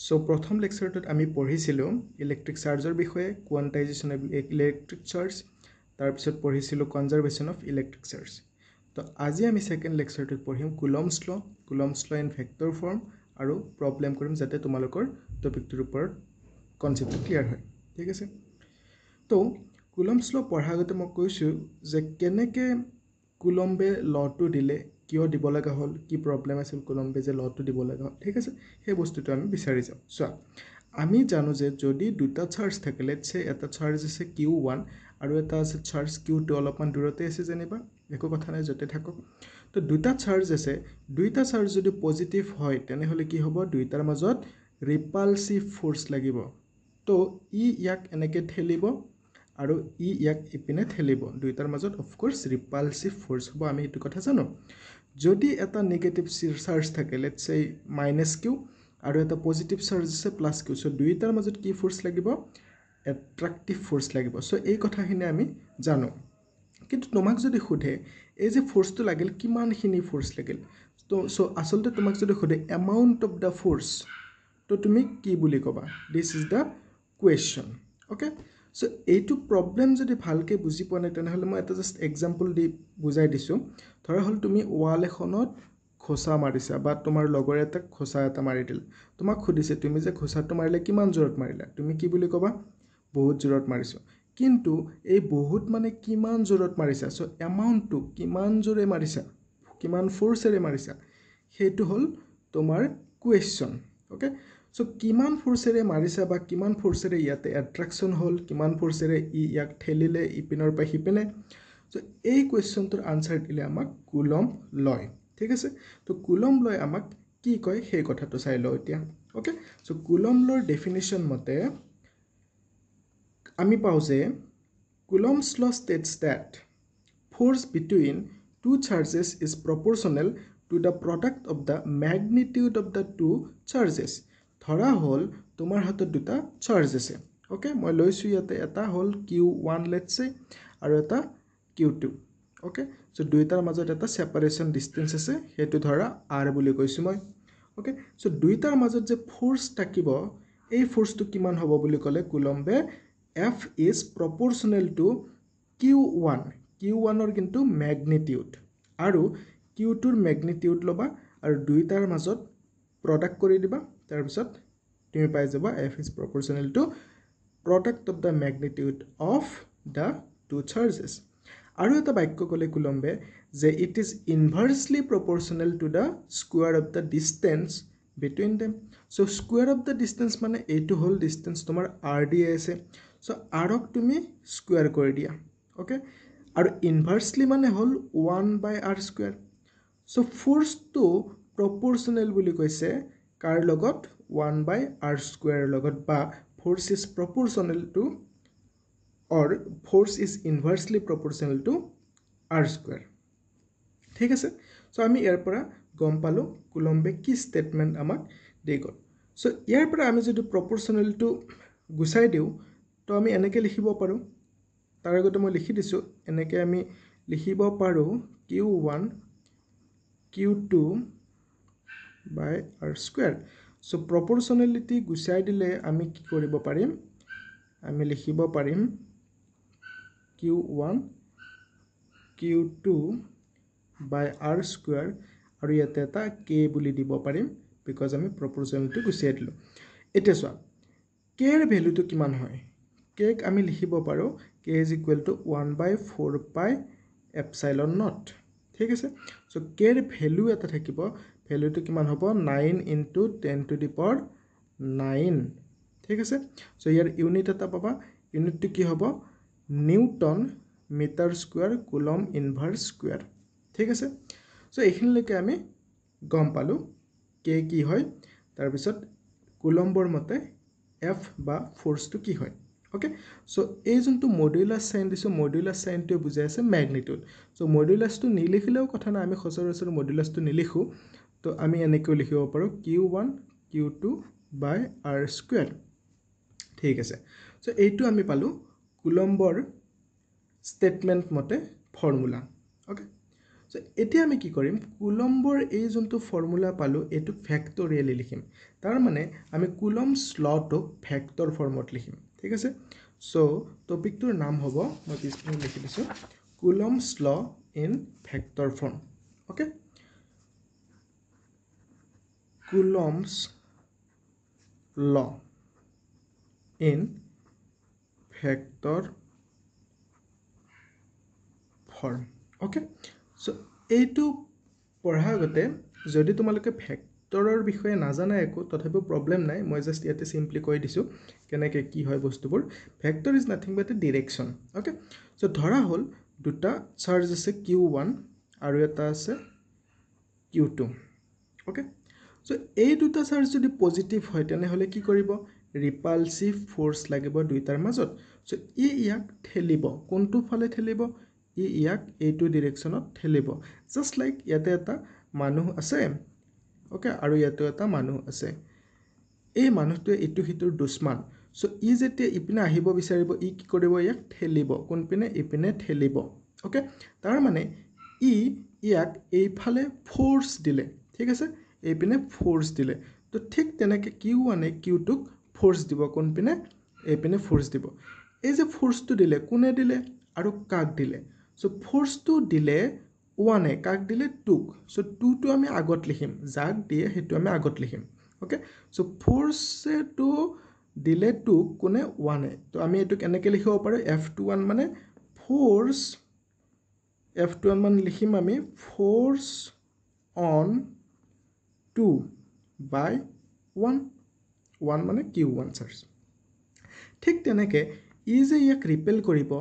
চ' প্ৰথম লেকচাৰটোত আমি পঢ়িছিলোঁ ইলেক্ট্ৰিক চাৰ্জৰ বিষয়ে কোৱাণ্টাইজেশ্যন ইলেক্ট্ৰিক চাৰ্জ তাৰপিছত পঢ়িছিলোঁ কনজাৰ্ভেশ্যন অফ ইলেক্ট্ৰিক চাৰ্জ তো আজি আমি ছেকেণ্ড লেকচাৰটোত পঢ়িম কুলমছ law' Coulomb's law' in vector form আৰু প্ৰব্লেম কৰিম যাতে তোমালোকৰ টপিকটোৰ ওপৰত কনচেপ্টটো ক্লিয়াৰ হয় ঠিক আছে তো কুলমছ ল' পঢ়াৰ আগতে মই কৈছোঁ যে কেনেকৈ কুলম্বে ল'টো দিলে কিয় দিব লগা হ'ল কি প্ৰব্লেম আছিল কলম্বে যে লটো দিব লগা হ'ল ঠিক আছে সেই বস্তুটো আমি বিচাৰি যাওঁ চোৱা আমি জানো যে যদি দুটা চাৰ্জ থাকে লেটছে এটা চাৰ্জ আছে কিউ ওৱান আৰু এটা আছে চাৰ্জ কিউ টু অলপমান দূৰতে আছে যেনিবা একো কথা নাই য'তে থাকক তো দুটা চাৰ্জ আছে দুইটা চাৰ্জ যদি পজিটিভ হয় তেনেহ'লে কি হ'ব দুইটাৰ মাজত ৰিপালচিভ ফ'ৰ্চ লাগিব তো ই ইয়াক এনেকৈ ঠেলিব আৰু ই ইয়াক ইপিনে ঠেলিব দুইটাৰ মাজত অফক'ৰ্ছ ৰিপালচিভ ফ'ৰ্চ হ'ব আমি সেইটো কথা জানো যদি এটা নিগেটিভ চাৰ্জ থাকে লেটছ এই মাইনাছ কিউ আৰু এটা পজিটিভ চাৰ্জ আছে প্লাছ কিউ চ' দুয়োটাৰ মাজত কি ফ'ৰ্চ লাগিব এট্ৰাক্টিভ ফ'ৰ্চ লাগিব চ' এই কথাখিনি আমি জানো কিন্তু তোমাক যদি সোধে এই যে ফ'ৰ্চটো লাগিল কিমানখিনি ফ'ৰ্চ লাগিল তো চ' আচলতে তোমাক যদি সোধে এমাউণ্ট অফ দ্য ফ'ৰ্চ তো তুমি কি বুলি ক'বা this is the question okay so' এইটো প্ৰব্লেম যদি ভালকৈ বুজি পোৱা নাই তেনেহ'লে মই এটা জাষ্ট এক্সাম্পল দি বুজাই দিছোঁ ধৰা হ'ল তুমি ৱাল এখনত খোচা মাৰিছা বা তোমাৰ লগৰে এটাক খোচা এটা মাৰি দিলে তোমাক সুধিছে তুমি যে খোচাটো মাৰিলে কিমান জোৰত মাৰিলা তুমি কি বুলি ক'বা বহুত জোৰত মাৰিছোঁ কিন্তু এই বহুত মানে কিমান জোৰত মাৰিছা চ' এমাউণ্টটো কিমান জোৰে মাৰিছা কিমান ফ'ৰ্চেৰে মাৰিছা সেইটো হ'ল তোমাৰ কুৱেশ্যন অ'কে চ' কিমান ফ'ৰ্চেৰে মাৰিছে বা কিমান ফ'ৰ্চেৰে ইয়াতে এট্ৰেকশ্যন হ'ল কিমান ফ'ৰ্চেৰে ই ইয়াক ঠেলিলে ইপিনৰ পৰা সিপিনে চ' এই কুৱেশ্যনটোৰ আনচাৰ দিলে আমাক কুলম লয় ঠিক আছে ত' কুলম লয় আমাক কি কয় সেই কথাটো চাই লওঁ এতিয়া অ'কে চ' কুলম লৰ ডেফিনেশ্যন মতে আমি পাওঁ যে Coulomb's law states that force between two charges is proportional to the product of the magnitude of the two charges ধৰা হ'ল তোমাৰ হাতত দুটা চাৰ্জ আছে অ'কে মই লৈছোঁ ইয়াতে এটা হ'ল কিউ ওৱান লেটছে আৰু এটা কিউ টু অ'কে চ' দুয়োটাৰ মাজত এটা ছেপাৰেশ্যন ডিষ্টেঞ্চ আছে সেইটো ধৰা আৰ বুলি কৈছোঁ মই অ'কে চ' দুয়োটাৰ মাজত যে ফ'ৰ্চ থাকিব এই ফ'ৰ্চটো কিমান হ'ব বুলি ক'লে কুলম্বে F is proportional to Q one q ওৱানৰ কিন্তু মেগনিটিউড আৰু কিউ টুৰ মেগনিটিউড ল'বা আৰু দুইটাৰ মাজত প্ৰডাক্ট কৰি দিবা তাৰপিছত তুমি পাই যাবা F is proportional to product of the magnitude of the two charges আৰু এটা বাক্য ক'লে কুলম্বে যে it is inversely proportional to the square of the distance between them so' square of the distance মানে এইটো হ'ল ডিষ্টেঞ্চ তোমাৰ আৰ ডি আছে চ' আৰক তুমি স্কুৱাৰ কৰি দিয়া অ'কে আৰু ইনভাৰ্চলি মানে হ'ল one by r square so' ফ'ৰ্চটো প্ৰপৰচনেল বুলি কৈছে কাৰ লগত ওৱান বাই আৰ স্কুৱেৰ লগত বা force is proportional to or force is inversely proportional to r square ঠিক আছে চ' আমি ইয়াৰ পৰা গম পালোঁ কুলম্বে কি ষ্টেটমেণ্ট আমাক দেই গ'ল চ' ইয়াৰ পৰা আমি যদি প্ৰপৰচনেলটো গুচাই দিওঁ তো আমি এনেকৈ লিখিব পাৰোঁ তাৰ আগতে মই লিখি দিছোঁ এনেকৈ আমি লিখিব পাৰোঁ q one Q two by R square so' proportionality গুচাই দিলে আমি কি কৰিব পাৰিম আমি লিখিব পাৰিম q one Q two by R square আৰু ইয়াতে এটা কে বুলি দিব পাৰিম বিকজ আমি প্ৰপৰচনেলিটি গুচিয়াই দিলোঁ এতিয়া চোৱা কেৰ ভেলুটো কিমান হয় কেক আমি লিখিব পাৰোঁ k is equal to one by four pi epsilon naught ঠিক আছে চ' কেৰ ভেলু এটা থাকিব ভেলুটো কিমান হ'ব nine into ten to the power nine ঠিক আছে চ' ইয়াৰ ইউনিট এটা পাবা ইউনিটটো কি হ'ব newton metre square coulomb inverse square ঠিক আছে চ' এইখিনিলৈকে আমি গম পালোঁ কে কি হয় তাৰপিছত কুলম্বৰ মতে এফ বা ফ'ৰ্চটো কি হয় অ'কে চ' এই যোনটো মডিউলাৰ চাইন দিছোঁ মডিউলাৰ চাইনটোৱে বুজাই আছে মেগনিটিউড চ' মডিউলাৰ্ছটো নিলিখিলেও কথা নাই আমি সচৰাচৰ মডিউলাৰ্ছটো নিলিখোঁ ত' আমি এনেকৈও লিখিব পাৰোঁ q one Q two by R square ঠিক আছে চ' এইটো আমি পালোঁ কুলম্বৰ ষ্টেটমেণ্ট মতে ফৰ্মুলা অ'কে চ' এতিয়া আমি কি কৰিম কুলম্বৰ এই যোনটো ফৰ্মুলা পালোঁ এইটো ফেক্টৰিয়েলি লিখিম তাৰমানে আমি কুলম শ্লটোক ফেক্টৰ ফৰ্মত লিখিম ঠিক আছে চ' টপিকটোৰ নাম হ'ব মই পিছপিনে লিখি দিছোঁ Coulomb's law in vector form okay Coulomb's law in vector form okay so' এইটো পঢ়াৰ আগতে যদি তোমালোকে ফেক্টৰৰ বিষয়ে নাজানা একো তথাপিও প্ৰব্লেম নাই মই জাষ্ট ইয়াতে চিম্পলি কৈ দিছোঁ কেনেকৈ কি হয় বস্তুবোৰ vector is nothing but a direction okay so' ধৰা হ'ল দুটা চাৰ্জ আছে কিউ ওৱান আৰু এটা আছে কিউ টু অ'কে চ' এই দুটা চাৰ্জ যদি পজিটিভ হয় তেনেহ'লে কি কৰিব ৰিপালচিভ ফ'ৰ্চ লাগিব দুইটাৰ মাজত চ' ই ইয়াক ঠেলিব কোনটো ফালে ঠেলিব ই ইয়াক এইটো ডিৰেকশ্যনত ঠেলিব জাষ্ট লাইক ইয়াতে এটা মানুহ আছে অ'কে আৰু ইয়াতো এটা মানুহ আছে এই মানুহটোৱে ইটো সিটোৰ দুশ্মান সো ই যেতিয়া ইপিনে আহিব বিচাৰিব ই কি কৰিব ইয়াক ঠেলিব কোনপিনে ইপিনে ঠেলিব অ'কে তাৰমানে ই ইয়াক এইফালে ফ'ৰ্চ দিলে ঠিক আছে এইপিনে ফ'ৰ্চ দিলে তো ঠিক তেনেকৈ কিউ ৱানে কিউটোক ফ'ৰ্চ দিব কোনপিনে এইপিনে ফ'ৰ্চ দিব এই যে ফ'ৰ্চটো দিলে কোনে দিলে আৰু কাক দিলে চ' ফ'ৰ্চটো দিলে ৱানে কাক দিলে টুক চ' টুটো আমি আগত লিখিম যাক দিয়ে সেইটো আমি আগত লিখিম অ'কে চ' ফ'ৰ্চেটো দিলে টুক কোনে ওৱানে তো আমি এইটো কেনেকৈ লিখিব পাৰোঁ এফ টু ওৱান মানে ফ'ৰ্চ এফ টু ওৱান মানে লিখিম আমি force on two by one one মানে কিউ ওৱান চাৰ্জ ঠিক তেনেকৈ ই যে ইয়াক e e ৰিপেল কৰিব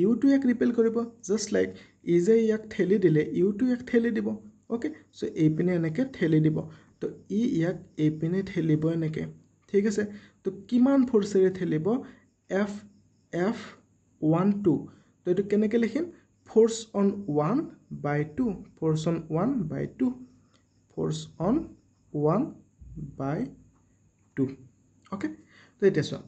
ইউটো ইয়াক ৰিপেল কৰিব জাষ্ট লাইক ই যে ইয়াক ঠেলি দিলে ইউটো ইয়াক e ঠেলি দিব অ'কে চ' এইপিনে এনেকৈ ঠেলি দিব তো ই ইয়াক এইপিনে ঠেলিব এনেকৈ ঠিক আছে তো কিমান ফৰ্চেৰে ঠেলিব এফ এফ ওৱান টু তো এইটো কেনেকৈ লিখিম force on one by two force on one by two force on one by two okay তো এতিয়া চোৱা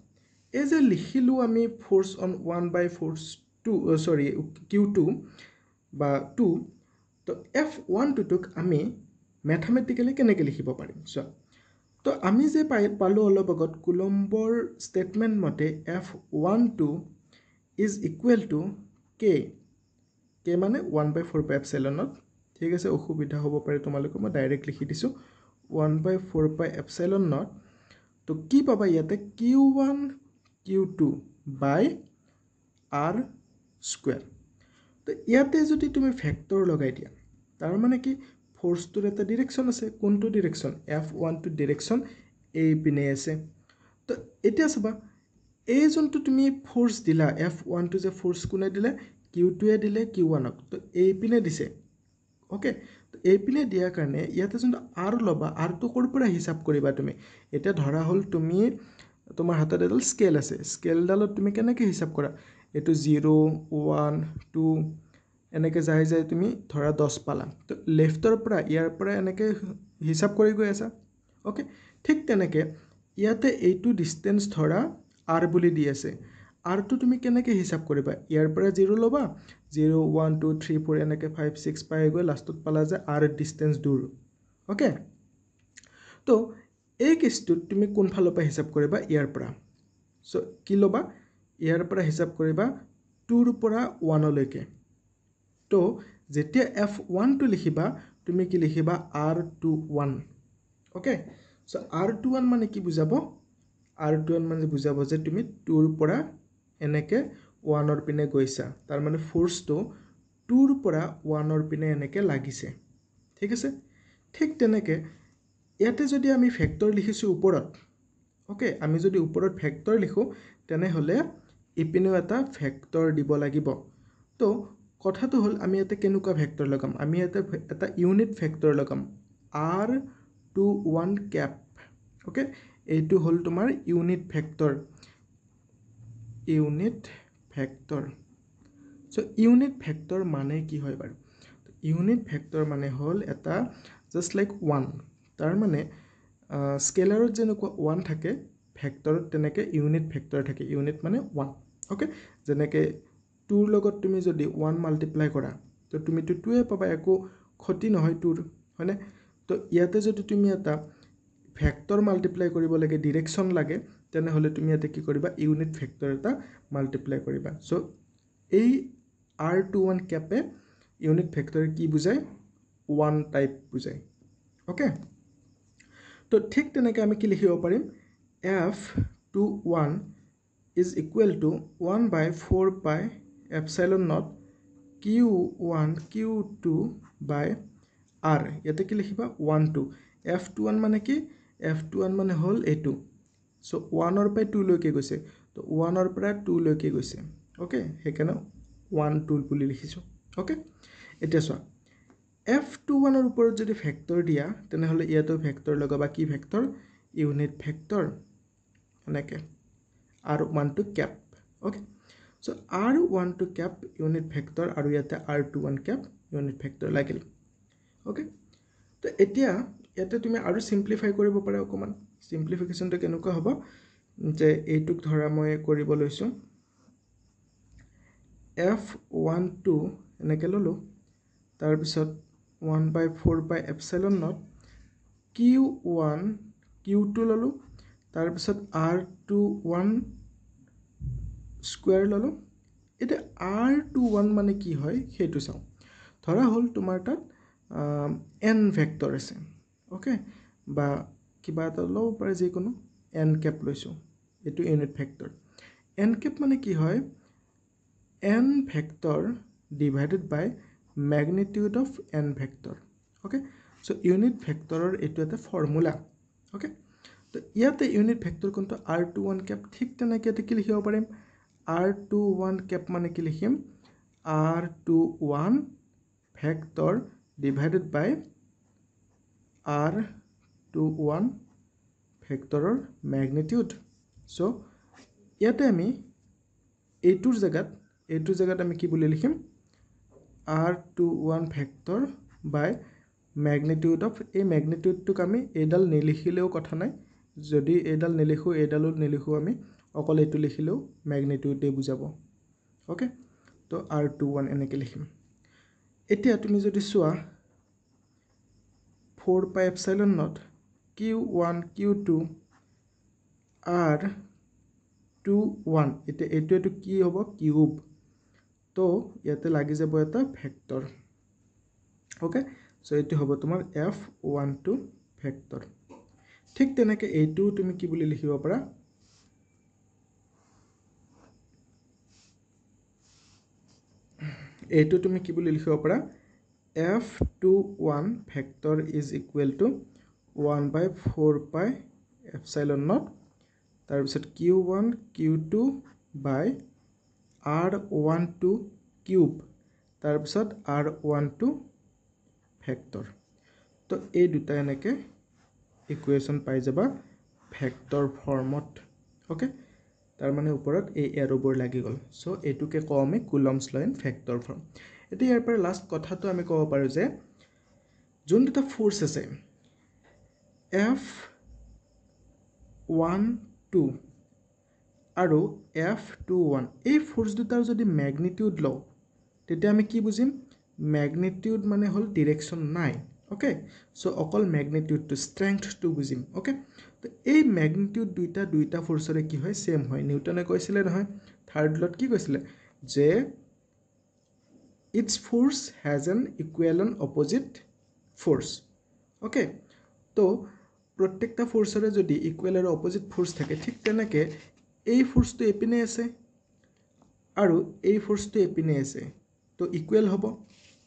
এই যে লিখিলোঁ আমি force on one by force two sorry Q two বা টু তো এফ ওৱান টুটোক আমি মেথামেটিকেলি কেনেকৈ লিখিব পাৰিম চোৱা তো আমি যে পাই পালোঁ অলপ আগত কুলম্বৰ ষ্টেটমেণ্ট মতে F one two is equal to K K মানে ওৱান বাই ফ'ৰ পাই এফ এপচাইলনত ঠিক আছে অসুবিধা হ'ব পাৰে তোমালোকে মই ডাইৰেক্ট লিখি দিছোঁ one by four pi F not তো কি পাবা ইয়াতে Q one Q two by R square তো ইয়াতে যদি তুমি ফেক্টৰ লগাই দিয়া তাৰমানে কি ফৰ্চটোৰ এটা ডিৰেকশ্যন আছে কোনটো ডিৰেকশ্যন এফ ওৱানটো ডিৰেকশ্যন এইপিনে আছে তো এতিয়া চাবা এই যোনটো তুমি ফ'ৰ্চ দিলা এফ ওৱানটো যে ফ'ৰ্চ কোনে দিলে কিউ টুৱে দিলে কিউ ওৱানক তো এইপিনে দিছে অ'কে এইপিনে দিয়াৰ কাৰণে ইয়াতে যোনটো আৰ ল'বা আৰটো ক'ৰ পৰা হিচাপ কৰিবা তুমি এতিয়া ধৰা হ'ল তুমি তোমাৰ হাতত এডাল স্কেল আছে স্কেলডালত তুমি কেনেকৈ হিচাপ কৰা এইটো জিৰ' ওৱান টু এনেকৈ যাই যাই তুমি ধৰা দহ পালা তো লেফ্টৰ পৰা ইয়াৰ পৰা এনেকৈ হিচাপ কৰি গৈ আছা অ'কে ঠিক তেনেকৈ ইয়াতে এইটো ডিষ্টেঞ্চ ধৰা আৰ বুলি দি আছে আৰটো তুমি কেনেকৈ হিচাপ কৰিবা ইয়াৰ পৰা জিৰ' ল'বা zero' one two three four এনেকৈ ফাইভ ছিক্স পাই গৈ লাষ্টত পালা যে আৰ ডিষ্টেঞ্চ দূৰ অ'কে তো এই কেছটোত তুমি কোনফালৰ পৰা হিচাপ কৰিবা ইয়াৰ পৰা চ' কি ল'বা ইয়াৰ পৰা হিচাপ কৰিবা টুৰ পৰা ওৱানলৈকে তো যেতিয়া এফ ওৱানটো লিখিবা তুমি কি লিখিবা R two one okay so' R two one মানে কি বুজাব আৰ টু ওৱান মানে বুজাব যে তুমি টুৰ পৰা এনেকৈ ওৱানৰ পিনে গৈছা তাৰমানে ফ'ৰ্চটো টুৰ পৰা ওৱানৰ পিনে এনেকৈ লাগিছে ঠিক আছে ঠিক তেনেকৈ ইয়াতে যদি আমি ফেক্টৰ লিখিছোঁ ওপৰত অ'কে আমি যদি ওপৰত ফেক্টৰ লিখোঁ তেনেহ'লে ইপিনেও এটা ফেক্টৰ দিব লাগিব তো কথাটো হ'ল আমি ইয়াতে কেনেকুৱা ভেক্টৰ লগাম আমি ইয়াতে এটা ইউনিট ভেক্টৰ লগাম R two one cap okay এইটো হ'ল তোমাৰ unit vector unit vector so' unit vector মানে কি হয় বাৰু ইউনিট ভেক্টৰ মানে হ'ল এটা জাষ্ট লাইক ওৱান তাৰমানে স্কেলাৰত যেনেকুৱা ওৱান থাকে ভেক্টৰত তেনেকৈ ইউনিট ভেক্টৰ থাকে ইউনিট মানে ওৱান অ'কে যেনেকৈ টুৰ লগত তুমি যদি ওৱান মাল্টিপ্লাই কৰা তো তুমিটো টুৱে পাবা একো ক্ষতি নহয় টুৰ হয়নে তো ইয়াতে যদি তুমি এটা ভেক্টৰ মাল্টিপ্লাই কৰিব লাগে ডিৰেকশ্যন লাগে তেনেহ'লে তুমি ইয়াতে কি কৰিবা ইউনিট ভেক্টৰ এটা মাল্টিপ্লাই কৰিবা চ' এই আৰ টু ওৱান কেপে ইউনিট ভেক্টৰে কি বুজায় ওৱান টাইপ বুজায় অ'কে তো ঠিক তেনেকৈ আমি কি লিখিব পাৰিম F two one is equal to one by four pi epsilon not Q one Q two by R ইয়াতে কি লিখিবা one two F two one মানে কি এফ টু ওৱান মানে হ'ল এইটো চ' ওৱানৰ পৰা টুলৈকে গৈছে তো ওৱানৰ পৰা টুলৈকে গৈছে অ'কে সেইকাৰণে ওৱান টু বুলি লিখিছোঁ অ'কে এতিয়া চোৱা এফ টু ওৱানৰ ওপৰত যদি ফেক্টৰ দিয়া তেনেহ'লে ইয়াতো ফেক্টৰ লগাবা কি ফেক্টৰ ইউনিট ফেক্টৰ এনেকৈ আৰু one two cap okay so R one two cap unit vector R ইয়াতে R two one cap unit vector লাগিল ওকে তো এতিয়া ইয়াতে তুমি আর সিম্প্লিফাই করব পারে অকমান সিম্প্লিফিকেশনটা কেনকা হব যে এইটুক ধরা মই করব লৈছো এফ ওয়ান টু এনেকে ললো তারপর one by four by epsilon not Q one Q two ললো তারপর আর টু ওয়ান স্কুৱেৰ ললোঁ এতিয়া আৰ টু ওৱান মানে কি হয় সেইটো চাওঁ ধৰা হ'ল তোমাৰ তাত এন ভেক্টৰ আছে অ'কে বা কিবা এটা ল'ব পাৰে যিকোনো এন কেপ লৈছোঁ এইটো ইউনিট ভেক্টৰ এন কেপ মানে কি হয় N vector divided by magnitude of N vector okay so' unit ভেক্টৰৰ এইটো এটা ফৰ্মুলা অ'কে তো ইয়াতে ইউনিট ভেক্টৰ কোনটো আৰ টু ওৱান কেপ ঠিক তেনেকৈ এতিয়া কি লিখিব পাৰিম আৰ টু ওৱান কেপ মানে কি লিখিম R two one vector divided by R two one ভেক্টৰৰ মেগনিটিউড চ' ইয়াতে আমি এইটোৰ জেগাত এইটোৰ জেগাত আমি কি বুলি লিখিম R two one vector by magnitude of এই মেগনিটিউডটোক আমি এইডাল নিলিখিলেও কথা নাই যদি এইডাল নিলিখোঁ এইডালো নিলিখোঁ আমি অকল এইটো লিখিলেও মেগনেটিউডেই বুজাব অ'কে তো আৰ টু ওৱান এনেকৈ লিখিম এতিয়া তুমি যদি চোৱা four pi epsilon not Q one Q two R two one এতিয়া এইটো এইটো কি হ'ব কিউব তো ইয়াতে লাগি যাব এটা ভেক্টৰ অ'কে চ' এইটো হ'ব তোমাৰ এফ ওৱান টু ভেক্টৰ ঠিক তেনেকৈ এইটো তুমি কি বুলি লিখিব পাৰা এইটো তুমি কি বুলি লিখিব পাৰা F two one factor is equal to one by four pi epsilon not তাৰপিছত Q one Q two by R two cube তাৰপিছত আৰ ওৱান টু ফেক্টৰ তো এই দুটা এনেকৈ ইকুৱেশ্যন পাই যাবা ফেক্টৰ ফৰ্মত অ'কে okay? তাৰ মানে ওপৰত এই এৰ'বোৰ লাগি গ'ল চ' এইটোকে কওঁ আমি কুলমছ লাইন ফেক্টৰ ফৰ্ম এতিয়া ইয়াৰ পৰা লাষ্ট কথাটো আমি ক'ব পাৰোঁ যে যোন দুটা ফ'ৰ্চ আছে এফ ওৱান টু আৰু এফ টু ওৱান এই ফ'ৰ্চ দুটাৰ যদি মেগনিটিউড লওঁ তেতিয়া আমি কি বুজিম মেগনিটিউড মানে হ'ল ডিৰেকশ্যন নাই অ'কে চ' অকল মেগনিটিউডটো ষ্ট্ৰেংথটো বুজিম অ'কে তো এই মেগনিটিউড দুইটা দুইটা ফ'ৰ্চৰে কি হয় ছেম হয় নিউটনে কৈছিলে নহয় থাৰ্ড লট কি কৈছিলে যে its force has an equal and opposite force okay তো প্ৰত্যেকটা ফ'ৰ্চৰে যদি ইকুৱেল আৰু অপ'জিট ফ'ৰ্চ থাকে ঠিক তেনেকৈ এই ফ'ৰ্চটো এপিনে আছে আৰু এই ফ'ৰ্চটো এপিনে আছে তো ইকুৱেল হ'ব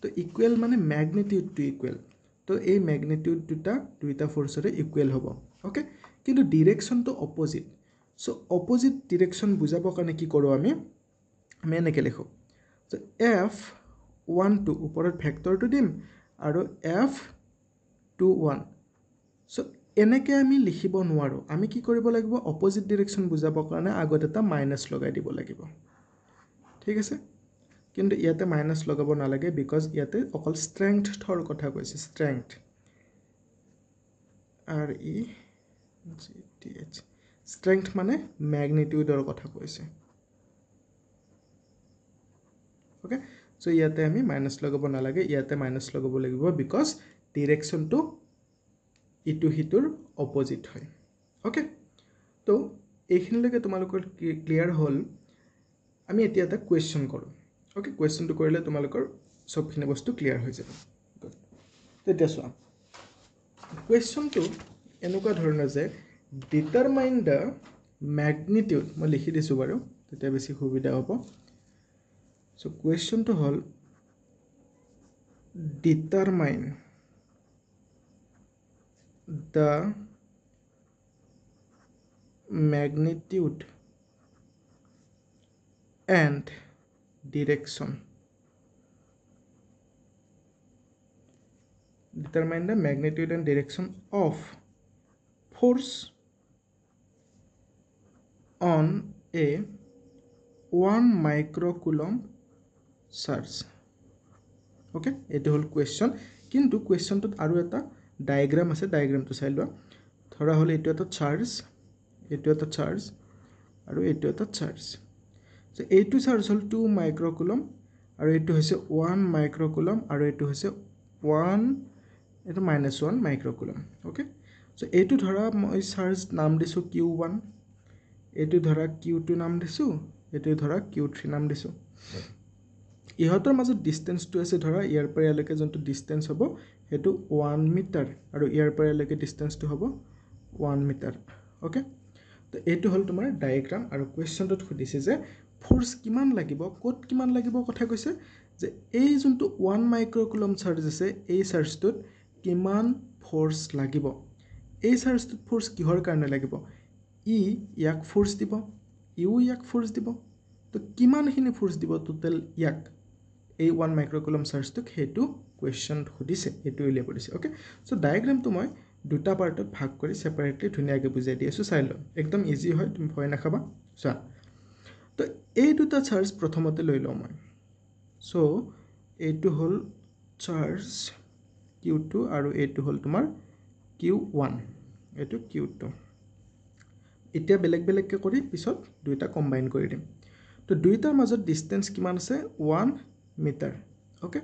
তো ইকুৱেল মানে মেগনিটিউডটো ইকুৱেল তো এই মেগনেটিউড দুটা দুইটা ফৰ্চৰে ইকুৱেল হ'ব অ'কে কিন্তু ডিৰেকশ্যনটো অপজিট চ' অপজিট ডিৰেকশ্যন বুজাবৰ কাৰণে কি কৰোঁ আমি আমি এনেকৈ লিখোঁ চ' এফ ওৱান টু ওপৰত ভেক্টৰটো দিম আৰু এফ টু ওৱান চ' এনেকৈ আমি লিখিব নোৱাৰোঁ আমি কি কৰিব লাগিব অপজিট ডিৰেকশ্যন বুজাবৰ কাৰণে আগত এটা মাইনাছ লগাই দিব লাগিব ঠিক আছে কিন্তু ইয়াতে মাইনাছ লগাব নালাগে বিকজ ইয়াতে অকল ষ্ট্ৰেংথৰ কথা কৈছে strength R E G T H strength মানে মেগনিটিউডৰ কথা কৈছে অ'কে চ' ইয়াতে আমি মাইনাছ লগাব নালাগে ইয়াতে মাইনাছ লগাব লাগিব বিকজ ডিৰেকশ্যনটো ইটো সিটোৰ অপজিট হয় অ'কে ত' এইখিনিলৈকে তোমালোকৰ ক্লিয়াৰ হ'ল আমি এতিয়া এটা কুৱেশ্যন কৰোঁ অ'কে কুৱেশ্যনটো কৰিলে তোমালোকৰ চবখিনি বস্তু ক্লিয়াৰ হৈ যাব তেতিয়া চোৱা কুৱেশ্যনটো এনেকুৱা ধৰণৰ যে ডিটাৰমাইন দ্য মেগনিটিউড মই লিখি দিছোঁ বাৰু তেতিয়া বেছি সুবিধা হ'ব চ' কুৱেশ্যনটো হ'ল determine the magnitude and direction determine the magnitude and direction of force on a 1 microcoulomb charge okay it whole question kintu question tot aru eta diagram ase diagram to sailwa thora hole etu eta charge etu eta charge aru etu eta charge so এই charge হল two microcoulomb আর এই one microcoulomb আর এই one এই minus one microcoulomb okay so এই ধরা মানে চার্জ নাম দিছো কিউ ওয়ান এই ধরা কিউ টু নাম দিছো এই ধরা কিউ থ্রি নাম দিছো ইহতর মাজত ডিস্টেন্সটো আছে ধরা ইয়ারপর এলাকে যত ডিস্টেন্স হব সেই ওয়ান মিটার আর ইয়ারপর এলাকে ডিস্টেন্সটো হব ওয়ান মিটার ওকে তো এই হল তোমার ডায়েগ্রাম আর কুয়েশনটা সুদিছে যে ফ'ৰ্চ কিমান লাগিব ক'ত কিমান লাগিব কথা কৈছে যে এই যোনটো ওৱান মাইক্ৰ'কুলম চাৰ্জ আছে এই চাৰ্জটোত কিমান ফ'ৰ্চ লাগিব এই চাৰ্জটোত ফ'ৰ্চ কিহৰ কাৰণে লাগিব ই ইয়াক ফ'ৰ্চ দিব ইও ইয়াক ফ'ৰ্চ দিব তো কিমানখিনি ফ'ৰ্চ দিব টোটেল ইয়াক এই ওৱান মাইক্ৰ'কুলম চাৰ্জটোক সেইটো কুৱেশ্যন সুধিছে সেইটো উলিয়াব দিছে অ'কে চ' ডায়েগ্ৰামটো মই দুটা পাৰ্টত ভাগ কৰি চেপাৰেটলি ধুনীয়াকৈ বুজাই দি আছোঁ চাই লওঁ একদম ইজি হয় তুমি ভয় নাখাবা চোৱা তো এই দুটা চাৰ্জ প্ৰথমতে লৈ লওঁ মই চ' এইটো হ'ল চাৰ্জ কিউ টু আৰু এইটো হ'ল তোমাৰ কিউ ওৱান এইটো কিউ টু এতিয়া বেলেগ বেলেগকৈ কৰি পিছত দুয়োটা কম্বাইন কৰি দিম তো দুইটাৰ মাজত ডিষ্টেঞ্চ কিমান আছে ওৱান মিটাৰ অ'কে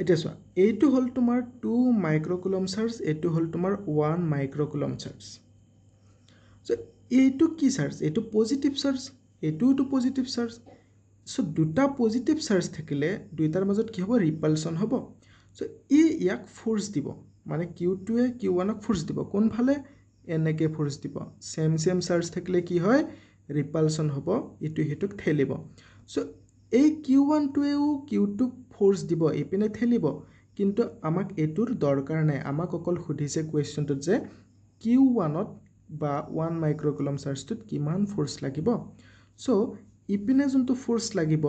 এতিয়া চোৱা এইটো হ'ল তোমাৰ টু মাইক্ৰ'কুলম চাৰ্জ এইটো হ'ল তোমাৰ ওৱান মাইক্ৰ'কুলম চাৰ্জ চ' এইটো কি চাৰ্জ এইটো পজিটিভ চাৰ্জ এইটোওতো পজিটিভ চাৰ্জ চ' দুটা পজিটিভ চাৰ্জ থাকিলে দুয়োটাৰ মাজত কি হ'ব ৰিপালচন হ'ব চ' ই ইয়াক ফ'ৰ্চ দিব মানে কিউ টুৱে কিউ ওৱানক ফ'ৰ্চ দিব কোনফালে এনেকৈ ফ'ৰ্চ দিব চেম চেম চাৰ্জ থাকিলে কি হয় ৰিপালচন হ'ব ইটো সিটোক ঠেলিব চ' এই কিউ ওৱান টুৱেও কিউ টুক ফ'ৰ্চ দিব ইপিনে ঠেলিব কিন্তু আমাক এইটোৰ দৰকাৰ নাই আমাক অকল সুধিছে কুৱেশ্যনটোত যে কিউ ওৱানত বা ওৱান মাইক্ৰ'কুলম চাৰ্জটোত কিমান ফ'ৰ্চ লাগিব সো ইপিনে যোনটো ফোর্স লাগিব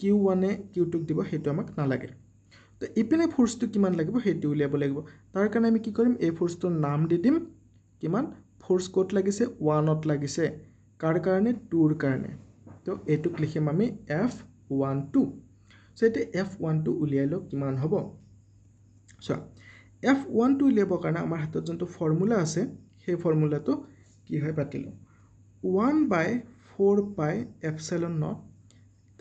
কিউ ওয়ানে কিউ টুক দিব সেইটো আমাক নালাগে তো ইপিনে ফোর্সটো কিমান লাগিব সেইটো উলিয়াব লাগিব তাৰ কাৰণে আমি কি কৰিম এই ফোৰ্সটোৰ নাম দি দিম কিমান ফোৰ্স কোট লাগিছে ওয়ানত লাগিছে কাৰ কাৰণে টুৰ কাৰণে তো এইটোক লিখিম আমি এফ ওৱান টু চ' এতিয়া এফ ওৱান টু উলিয়াই লওক কিমান হ'ব চোৱা এফ ওৱান টু উলিয়াবৰ কাৰণে আমাৰ হাতত যোনটো ফৰ্মুলা আছে সেই ফৰ্মুলাটো কি হয় পাতিলোঁ ওৱান বাই 4 পাই এফচেলন নট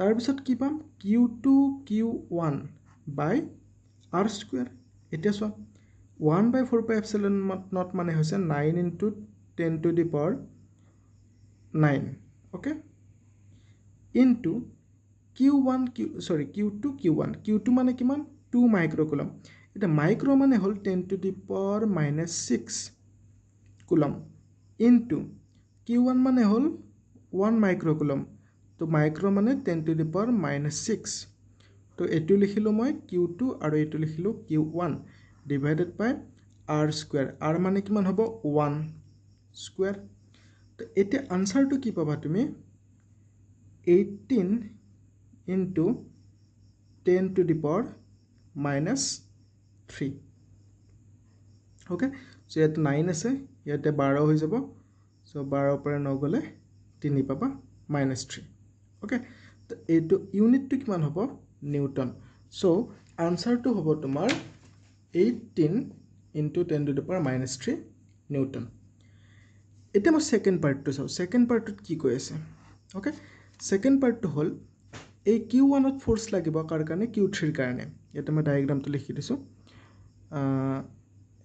তাৰপিছত কি পাম Q two Q one by R square এতিয়া চোৱা one by four pi এফচেলন not মানে হৈছে nine into ten to the power nine okay into Q one Q sorry Q two Q one Q two মানে কিমান two micro' coulomb এতিয়া micro' মানে হ'ল ten to the power minus six coulomb into Q one মানে হ'ল one microcoulomb তো micro' মানে ten to the power minus six তো এইটো লিখিলোঁ মই কিউ টু আৰু এইটো লিখিলোঁ Q one divided by R square R মানে কিমান হ'ব ওৱান স্কুৱেৰ তো এতিয়া আনচাৰটো কি পাবা তুমি eighteen into ten to the power minus three okay so' ইয়াতে নাইন আছে ইয়াতে বাৰ হৈ যাব চ' বাৰৰ পৰা নগ'লে তিনি পাবা মাইনাছ থ্ৰী অ'কে তো এইটো ইউনিটটো কিমান হ'ব নিউটন চ' আনচাৰটো হ'ব তোমাৰ eighteen into ten to the power minus three newton এতিয়া মই ছেকেণ্ড পাৰ্টটো চাওঁ ছেকেণ্ড পাৰ্টটোত কি কৈ আছে অ'কে ছেকেণ্ড পাৰ্টটো হ'ল এই কিউ ওৱানত ফ'ৰ্চ লাগিব কাৰ কাৰণে কিউ থ্ৰীৰ কাৰণে ইয়াতে মই ডায়েগ্ৰামটো লিখি দিছোঁ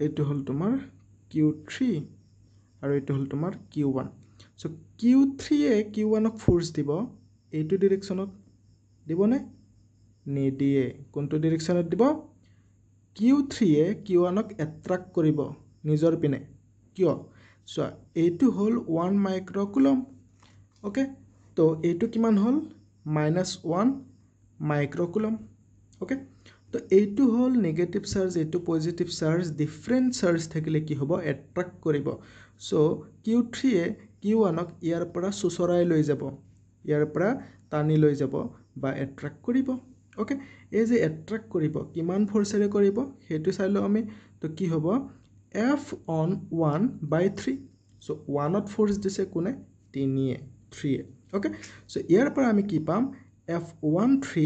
এইটো হ'ল তোমাৰ কিউ থ্ৰী আৰু এইটো হ'ল তোমাৰ কিউ ওৱান চ' কিউ থ্ৰীয়ে কিউ ওৱানক ফ'ৰ্চ দিব এইটো ডিৰেকশ্যনত দিবনে নিদিয়ে কোনটো ডিৰেকশ্যনত দিব কিউ থ্ৰীয়ে কিউ ওৱানক এট্ৰেক্ট কৰিব নিজৰ পিনে কিয় চোৱা এইটো হ'ল ওৱান মাইক্ৰ'কুলম অ'কে তো এইটো কিমান হ'ল মাইনাছ ওৱান মাইক্ৰ'কুলম অ'কে তো এইটো হ'ল নিগেটিভ চাৰ্জ এইটো পজিটিভ চাৰ্জ ডিফাৰেণ্ট চাৰ্জ থাকিলে কি হ'ব এট্ৰেক্ট কৰিব চ' কিউ থ্ৰীয়ে কিউ ওৱানক ইয়াৰ পৰা চোচৰাই লৈ যাব ইয়াৰ পৰা টানি লৈ যাব বা এট্ৰেক্ট কৰিব অ'কে এই যে এট্ৰেক্ট কৰিব কিমান ফৰ্চেৰে কৰিব সেইটো চাই লওঁ আমি তো কি হ'ব F on one by three so' ওৱানত ফ'ৰ্চ দিছে কোনে তিনিয়ে থ্ৰীয়ে অ'কে চ' ইয়াৰ পৰা আমি কি পাম F one three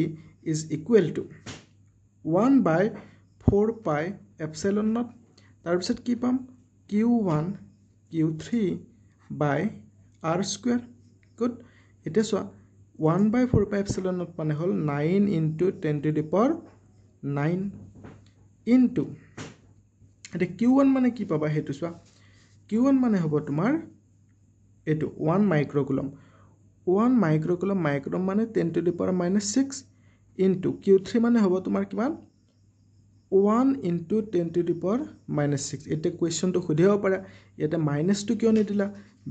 is equal to one by four pi এফ চেলনত তাৰপিছত কি পাম Q one Q three by R square good এতিয়া চোৱা one by four pi epsilon মানে হ'ল nine into ten to the power nine into এতিয়া কিউ ওৱান মানে কি পাবা সেইটো চোৱা কিউ ওৱান মানে হ'ব তোমাৰ এইটো ওৱান মাইক্ৰ'কুলম ওৱান মাইক্ৰ'কুলম মাইক্ৰ'ম মানে ten to the power minus six into Q three মানে হ'ব তোমাৰ কিমান one into ten to the power minus six এতিয়া কুৱেশ্যনটো সুধিব পাৰা ইয়াতে মাইনাছটো কিয় নিদিলা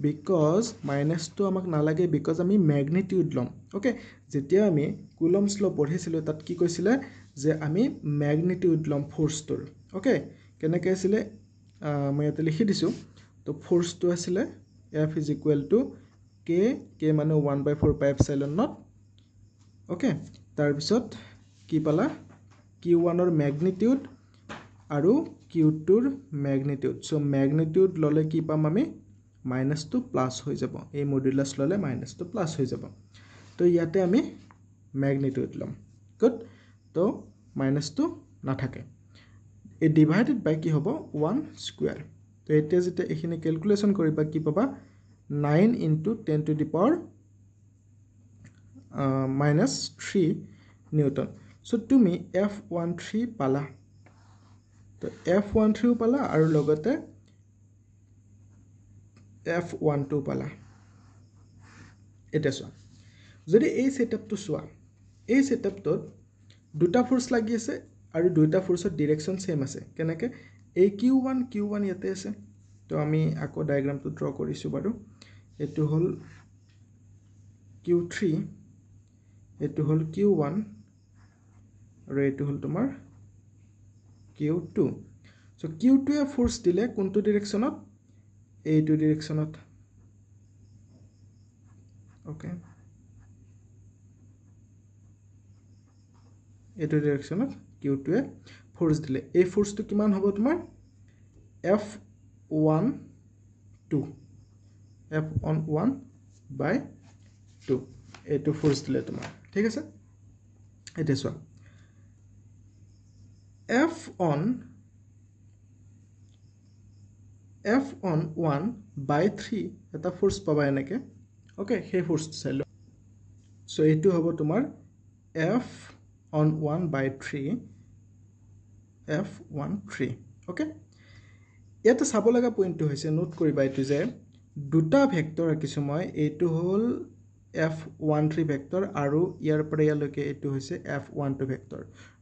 বিকজ মাইনাছটো আমাক নালাগে বিকজ আমি মেগনিটিউড ল'ম অ'কে যেতিয়া আমি কুলমছ ল' পঢ়িছিলোঁ তাত কি কৈছিলে যে আমি মেগনিটিউড ল'ম ফ'ৰ্চটোৰ অ'কে কেনেকৈ আছিলে মই ইয়াতে লিখি দিছোঁ তো ফ'ৰ্চটো আছিলে F is equal to K K মানে one by four pi epsilon not okay তাৰপিছত কি পালা কিউ ওৱানৰ মেগনিটিউড আৰু কিউ টুৰ মেগনিটিউড চ' মেগনিটিউড ল'লে কি পাম আমি মাইনাছটো প্লাছ হৈ যাব এই মডুলাছ ল'লে মাইনাছটো প্লাছ হৈ যাব তো ইয়াতে আমি মেগনিটিউড ল'ম গুড তো মাইনাছটো নাথাকে এই ডিভাইডেড বাই কি হ'ব ওৱান স্কুৱেৰ তো এতিয়া যেতিয়া এইখিনি কেলকুলেশ্যন কৰিবা কি পাবা nine into ten to the power minus three newton so' তুমি এফ ওৱান থ্ৰী পালা তো এফ ওৱান থ্ৰীও পালা আৰু লগতে এফ ওৱান টু পালা এতিয়া চোৱা যদি এই ছেটআপটো চোৱা এই ছেটআপটোত দুটা ফ'ৰ্চ লাগি আছে আৰু দুয়োটা ফ'ৰ্চত ডিৰেকশ্যন ছেম আছে কেনেকৈ এই কিউ ওৱান কিউ ওৱান ইয়াতে আছে তো আমি আকৌ ডায়েগ্ৰামটো ড্ৰ কৰিছোঁ বাৰু এইটো হ'ল কিউ থ্ৰী এইটো হ'ল কিউ ওৱান আৰু এইটো হ'ল তোমাৰ কিউ টু চ' কিউ টুৱে ফ'ৰ্চ দিলে কোনটো ডিৰেকশ্যনত এইটো ডিৰেকশ্যনত অ'কে এইটো ডিৰেকশ্যনত কিউটোৱে ফ'ৰ্চ দিলে এই ফ'ৰ্চটো কিমান হ'ব তোমাৰ F one two F one one by two এইটো ফ'ৰ্চ দিলে তোমাৰ ঠিক আছে এতিয়া চোৱা F on F on one by three এটা ফ'ৰ্চ পাবা এনেকৈ অ'কে সেই ফ'ৰ্চটো চাই লওঁ চ' এইটো হ'ব তোমাৰ F on one by three F one three okay ইয়াতে চাব লগা পইণ্টটো হৈছে নোট কৰিবা এইটো যে দুটা ভেক্টৰ ৰাখিছোঁ মই এইটো হ'ল এফ ওৱান থ্ৰী ভেক্টৰ আৰু ইয়াৰ পৰা ইয়ালৈকে এইটো হৈছে এফ ওৱান টু ভেক্টৰ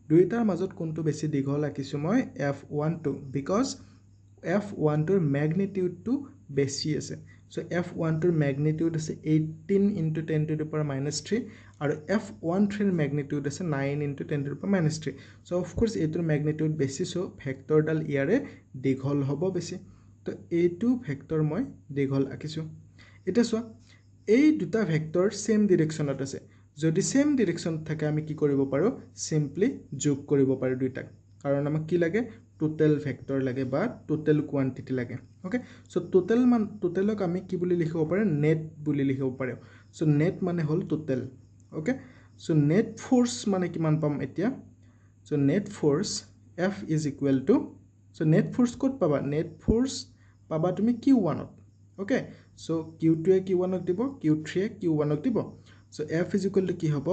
দুয়োটাৰ মাজত কোনটো বেছি দীঘল ৰাখিছোঁ মই F one two because F ওৱানটোৰ মেগনিটিউডটো বেছি আছে চ' এফ ওৱানটোৰ মেগনিটিউড আছে এইটিন ইণ্টু টেন টু ৰূপৰ মাইনাছ থ্ৰী আৰু এফ ওৱান থ্ৰীৰ মেগনিটিউড আছে নাইন ইণ্টু টেন টু ৰূপৰ মাইনাছ থ্ৰী চ' অফক'ৰ্চ এইটোৰ মেগনিটিউড বেছি চ' ফেক্টৰডাল ইয়াৰে দীঘল হ'ব বেছি তো এইটো ভেক্টৰ মই দীঘল আঁকিছোঁ এতিয়া চোৱা এই দুটা ভেক্টৰ ছেম ডিৰেকশ্যনত আছে যদি ছেম ডিৰেকশ্যনত থাকে আমি কি কৰিব পাৰোঁ ছিম্পলি যোগ কৰিব পাৰোঁ দুইটাক কাৰণ আমাক কি লাগে টোটেল ফেক্টৰ লাগে বা টোটেল কোৱান্টিটি লাগে অ'কে চ' টোটেল মান টোটেলক আমি কি বুলি লিখিব পাৰে নেট বুলি লিখিব পাৰে চ' নেট মানে হ'ল total okay so' net force মানে কিমান পাম এতিয়া so' net force F is equal to so' net force ক'ত পাবা নেট ফ'ৰ্চ পাবা তুমি কিউ ওৱানত অ'কে চ' কিউ টুৱে কিউ ওৱানক দিব কিউ থ্ৰীয়ে কিউ ওৱানক দিব so' F is equal to কি হ'ব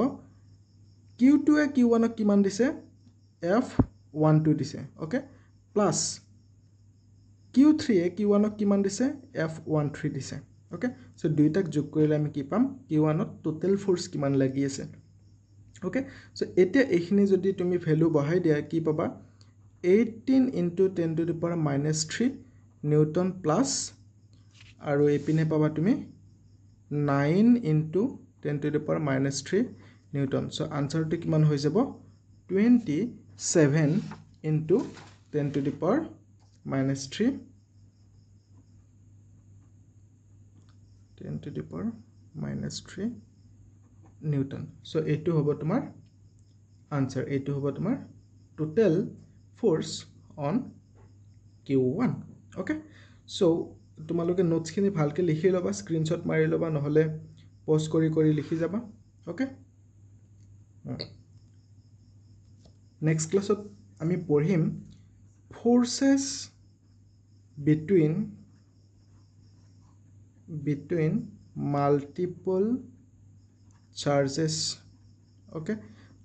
কিউ টুৱে কিউ ওৱানক কিমান দিছে এফ ওৱান টু দিছে অ'কে প্লাস কিউ থ্রি এ কিউ ওয়ানক কি দিছে এফ ওয়ান থ্রি দিছে ওকে সো দুইটাক যোগ করলে আমি কি পাম কিউ ওয়ানত টোটেল ফোর্স কি লাগি আছে ওকে সো এটা এইখানে যদি তুমি ভ্যালু বহাই দিয়া কি পাবা eighteen into ten to the power minus three newton plus আর এইপিনে পাবা তুমি nine into ten to the power minus three newton so আনসারটি কি যাব twenty seven into 10 to the power minus 3 10 to the power minus 3 newton so a2 hobo tomar answer a2 hobo tomar total force on q1 okay so tumaloke notes kini bhalke likhi loba screenshot mari loba no hole post kori kori likhi jaba okay next class ami porhim forces between between multiple charges okay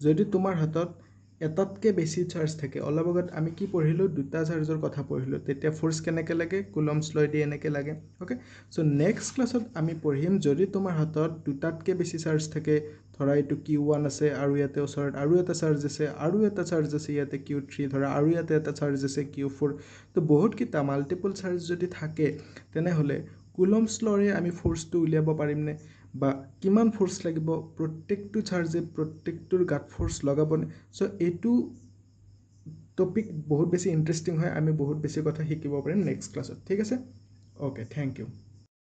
যদি তোমাৰ হাতত এটাতকৈ বেছি charge থাকে অলপ আগত আমি কি পঢ়িলোঁ দুটা চাৰ্জৰ কথা পঢ়িলোঁ তেতিয়া ফ'ৰ্চ কেনেকৈ লাগে কুলম লৈ দি এনেকৈ লাগে অ'কে চ' নেক্সট ক্লাছত আমি পঢ়িম যদি তোমাৰ হাতত দুটাতকৈ বেছি চাৰ্জ থাকে ধৰা এইটো কিউ ওৱান আছে আৰু ইয়াতে ওচৰত আৰু এটা চাৰ্জ আছে আৰু এটা চাৰ্জ আছে ইয়াতে কিউ থ্ৰী ধৰা আৰু ইয়াতে এটা চাৰ্জ আছে কিউ ফ'ৰ ত' বহুতকেইটা মাল্টিপল চাৰ্জ যদি থাকে তেনেহ'লে কুলম লৰে আমি ফ'ৰ্চটো উলিয়াব পাৰিমনে বা কিমান ফ'ৰ্চ লাগিব প্ৰত্যেকটো চাৰ্জে প্ৰত্যেকটোৰ গাত ফ'ৰ্চ লগাবনে চ' এইটো টপিক বহুত বেছি ইণ্টাৰেষ্টিং হয় আমি বহুত বেছি কথা শিকিব পাৰিম নেক্সট ক্লাছত ঠিক আছে অ'কে থেংক ইউ